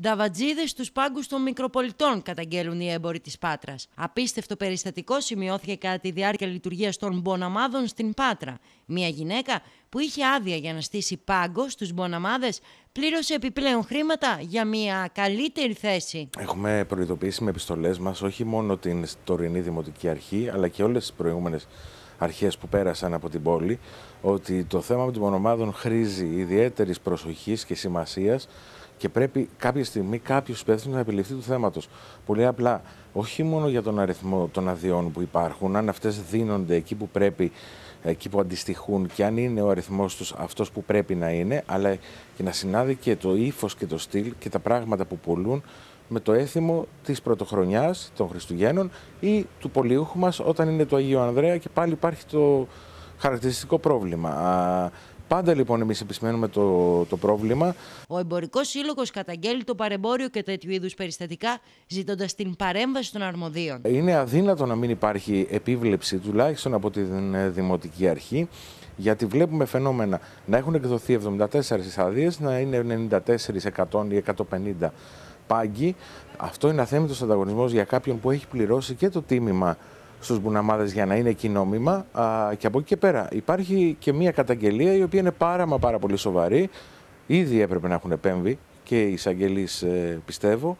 Νταβατζίδες στους πάγκους των Μικροπολιτών, καταγγέλουν οι έμποροι της Πάτρας. Απίστευτο περιστατικό σημειώθηκε κατά τη διάρκεια λειτουργίας των Μποναμάδων στην Πάτρα. Μια γυναίκα που είχε άδεια για να στήσει πάγκο στους Μποναμάδες πλήρωσε επιπλέον χρήματα για μια καλύτερη θέση. Έχουμε προειδοποιήσει με επιστολές μας όχι μόνο την τωρινή Δημοτική Αρχή, αλλά και όλες τις προηγούμενες αρχές που πέρασαν από την πόλη ότι το θέμα των μονομάδων χρήζει ιδιαίτερης προσοχής και σημασίας και πρέπει κάποια στιγμή κάποιος υπεύθυνος να επιληφθεί του θέματος. Πολύ απλά, όχι μόνο για τον αριθμό των αδειών που υπάρχουν, αν αυτές δίνονται εκεί που πρέπει, εκεί που αντιστοιχούν και αν είναι ο αριθμός τους αυτός που πρέπει να είναι, αλλά και να συνάδει και το ύφος και το στυλ και τα πράγματα που πουλούν με το έθιμο της πρωτοχρονιάς των Χριστουγέννων ή του πολιούχου μας όταν είναι το Αγίου Ανδρέα και πάλι υπάρχει το χαρακτηριστικό πρόβλημα. Πάντα λοιπόν εμείς επισημαίνουμε το, το πρόβλημα. Ο Εμπορικός Σύλλογος καταγγέλει το παρεμπόριο και τέτοιου είδους περιστατικά, ζητώντας την παρέμβαση των αρμοδίων. Είναι αδύνατο να μην υπάρχει επίβλεψη, τουλάχιστον από την ε, Δημοτική Αρχή, γιατί βλέπουμε φαινόμενα να έχουν εκδοθεί 74 εισαδίε, να είναι 94, ή 150 πάγκη. Αυτό είναι αθέμητος ανταγωνισμός για κάποιον που έχει πληρώσει και το τίμημα στους μπουναμάδες για να είναι κοινόμημα. Και από εκεί και πέρα υπάρχει και μια καταγγελία η οποία είναι πάρα μα πάρα πολύ σοβαρή. Ήδη έπρεπε να έχουν επέμβει και οι εισαγγελείς, ε, πιστεύω,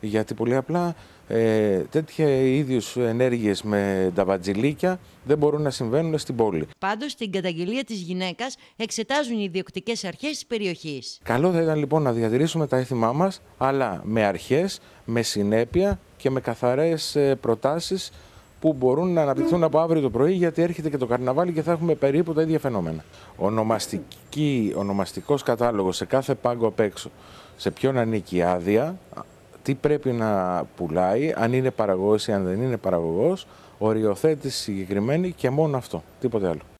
γιατί πολύ απλά ε, τέτοια είδους ενέργειες με τα βατζιλίκια δεν μπορούν να συμβαίνουν στην πόλη. Πάντως στην καταγγελία της γυναίκας εξετάζουν οι ιδιοκτικές αρχές της περιοχής. Καλό θα ήταν λοιπόν να διατηρήσουμε τα έθιμά μας, αλλά με αρχές, με συνέπεια και με καθαρές ε, προτάσεις που μπορούν να αναπτυχθούν από αύριο το πρωί, γιατί έρχεται και το καρναβάλι και θα έχουμε περίπου τα ίδια φαινόμενα. Ονομαστικό ονομαστικός κατάλογος σε κάθε πάγκο απ' έξω, σε ποιον ανήκει η άδεια, τι πρέπει να πουλάει, αν είναι παραγωγός ή αν δεν είναι παραγωγός, οριοθέτηση συγκεκριμένη και μόνο αυτό, τίποτε άλλο.